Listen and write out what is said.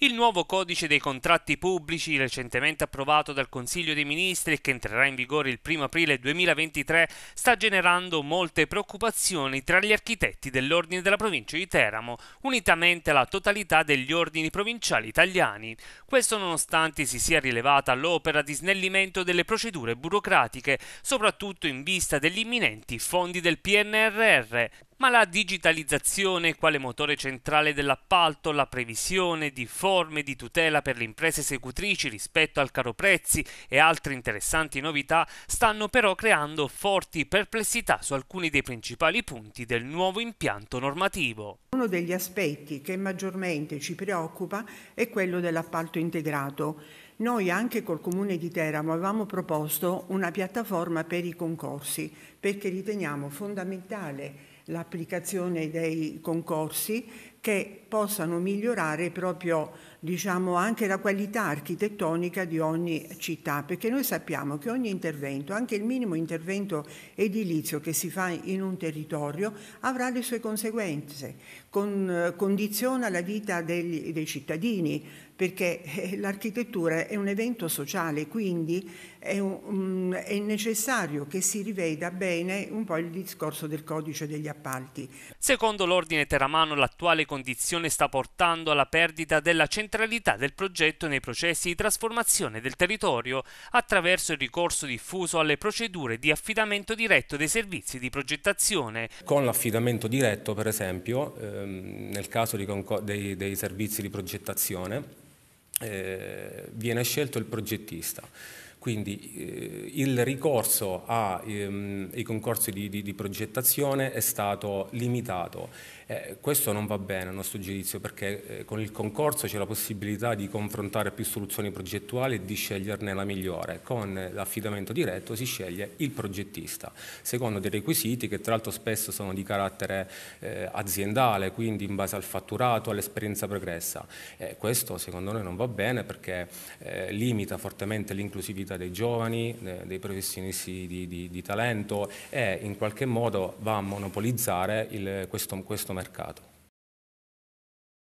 Il nuovo codice dei contratti pubblici, recentemente approvato dal Consiglio dei Ministri e che entrerà in vigore il 1 aprile 2023, sta generando molte preoccupazioni tra gli architetti dell'Ordine della Provincia di Teramo, unitamente alla totalità degli ordini provinciali italiani. Questo nonostante si sia rilevata l'opera di snellimento delle procedure burocratiche, soprattutto in vista degli imminenti fondi del PNRR, ma la digitalizzazione quale motore centrale dell'appalto, la previsione di forme di tutela per le imprese esecutrici rispetto al caro prezzi e altre interessanti novità stanno però creando forti perplessità su alcuni dei principali punti del nuovo impianto normativo. Uno degli aspetti che maggiormente ci preoccupa è quello dell'appalto integrato. Noi anche col Comune di Teramo avevamo proposto una piattaforma per i concorsi perché riteniamo fondamentale l'applicazione dei concorsi che possano migliorare proprio diciamo, anche la qualità architettonica di ogni città, perché noi sappiamo che ogni intervento, anche il minimo intervento edilizio che si fa in un territorio, avrà le sue conseguenze, con, condiziona la vita degli, dei cittadini, perché eh, l'architettura è un evento sociale, quindi è, un, mm, è necessario che si riveda bene un po' il discorso del codice degli appalti. Secondo l'ordine teramano l'attuale condizione sta portando alla perdita della centralità del progetto nei processi di trasformazione del territorio attraverso il ricorso diffuso alle procedure di affidamento diretto dei servizi di progettazione. Con l'affidamento diretto per esempio ehm, nel caso dei, dei, servizi di progettazione eh, viene scelto il progettista quindi eh, il ricorso ai ehm, concorsi di, di, di, progettazione è stato limitato. Eh, questo non va bene a nostro giudizio perché eh, con il concorso c'è la possibilità di confrontare più soluzioni progettuali e di sceglierne la migliore. Con l'affidamento diretto si sceglie il progettista, secondo dei requisiti che tra l'altro spesso sono di carattere eh, aziendale, quindi in base al fatturato, all'esperienza pregressa. Eh, questo secondo noi non va bene perché eh, limita fortemente l'inclusività vita dei giovani, dei professionisti di, di, di talento e in qualche modo va a monopolizzare il, questo, questo mercato.